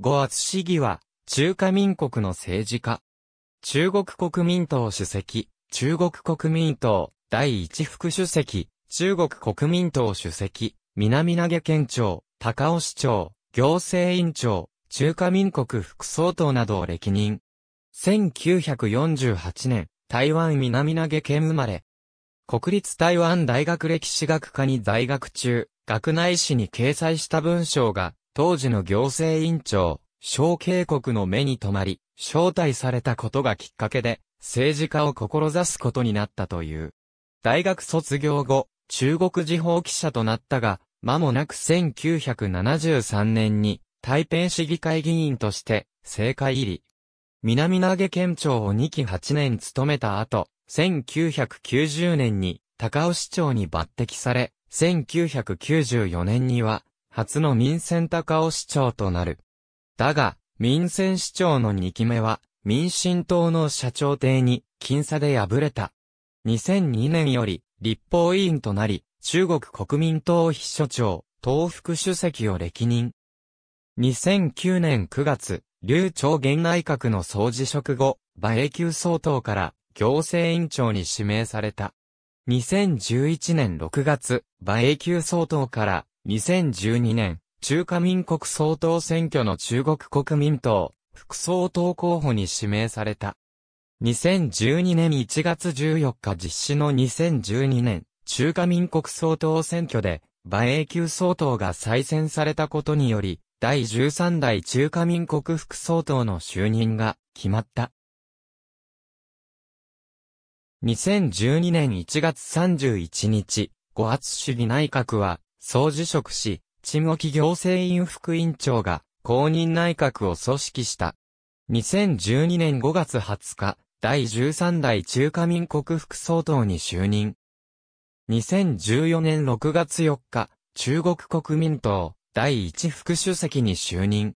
五厚市議は、中華民国の政治家。中国国民党主席、中国国民党、第一副主席、中国国民党主席、南投げ県庁、高尾市長、行政委員長、中華民国副総統などを歴任。1948年、台湾南投げ県生まれ。国立台湾大学歴史学科に在学中、学内誌に掲載した文章が、当時の行政委員長、小渓国の目に留まり、招待されたことがきっかけで、政治家を志すことになったという。大学卒業後、中国地方記者となったが、間もなく1973年に、台北市議会議員として、政界入り。南投げ県庁を2期8年務めた後、1990年に高尾市長に抜擢され、1994年には初の民選高尾市長となる。だが、民選市長の2期目は、民進党の社長邸に、僅差で敗れた。2002年より、立法委員となり、中国国民党秘書長、東副主席を歴任。2009年9月、劉朝現内閣の総辞職後、馬英九総統から行政委員長に指名された。2011年6月、馬英九総統から2012年、中華民国総統選挙の中国国民党、副総統候補に指名された。2012年1月14日実施の2012年、中華民国総統選挙で、馬英九総統が再選されたことにより、第13代中華民国副総統の就任が決まった。2012年1月31日、五圧主義内閣は、総辞職し、地ム行政院副委員長が公認内閣を組織した。2012年5月20日、第13代中華民国副総統に就任。2014年6月4日、中国国民党第1副主席に就任。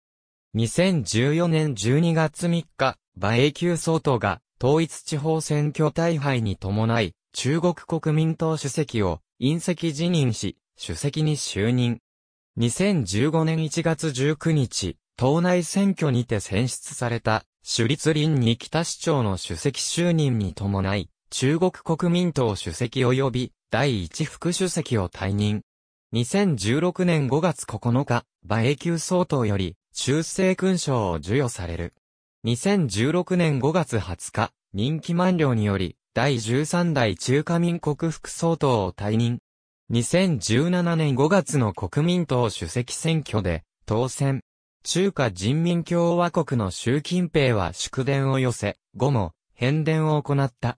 2014年12月3日、馬英九総統が統一地方選挙大敗に伴い、中国国民党主席を隕石辞任し、主席に就任。2015年1月19日、党内選挙にて選出された、主立林に北市長の主席就任に伴い、中国国民党主席及び第一副主席を退任。2016年5月9日、馬英九総統より、中世勲章を授与される。2016年5月20日、任期満了により、第13代中華民国副総統を退任。2017年5月の国民党主席選挙で当選。中華人民共和国の習近平は祝電を寄せ、後も返電を行った。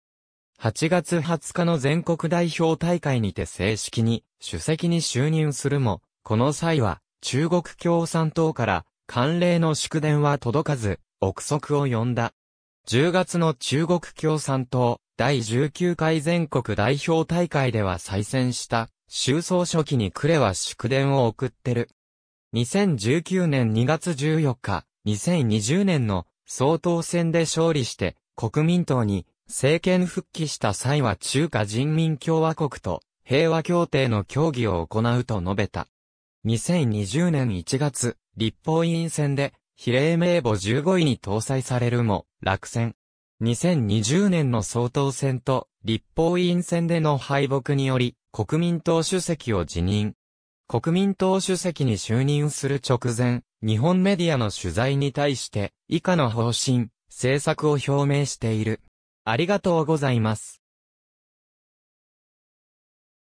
8月20日の全国代表大会にて正式に主席に就任するも、この際は中国共産党から慣例の祝電は届かず、憶測を呼んだ。10月の中国共産党第19回全国代表大会では再選した終葬初期にクレは祝電を送ってる。2019年2月14日、2020年の総統選で勝利して国民党に政権復帰した際は中華人民共和国と平和協定の協議を行うと述べた。2020年1月、立法院選で比例名簿15位に搭載されるも落選。2020年の総統選と立法院選での敗北により国民党主席を辞任。国民党主席に就任する直前、日本メディアの取材に対して、以下の方針、政策を表明している。ありがとうございます。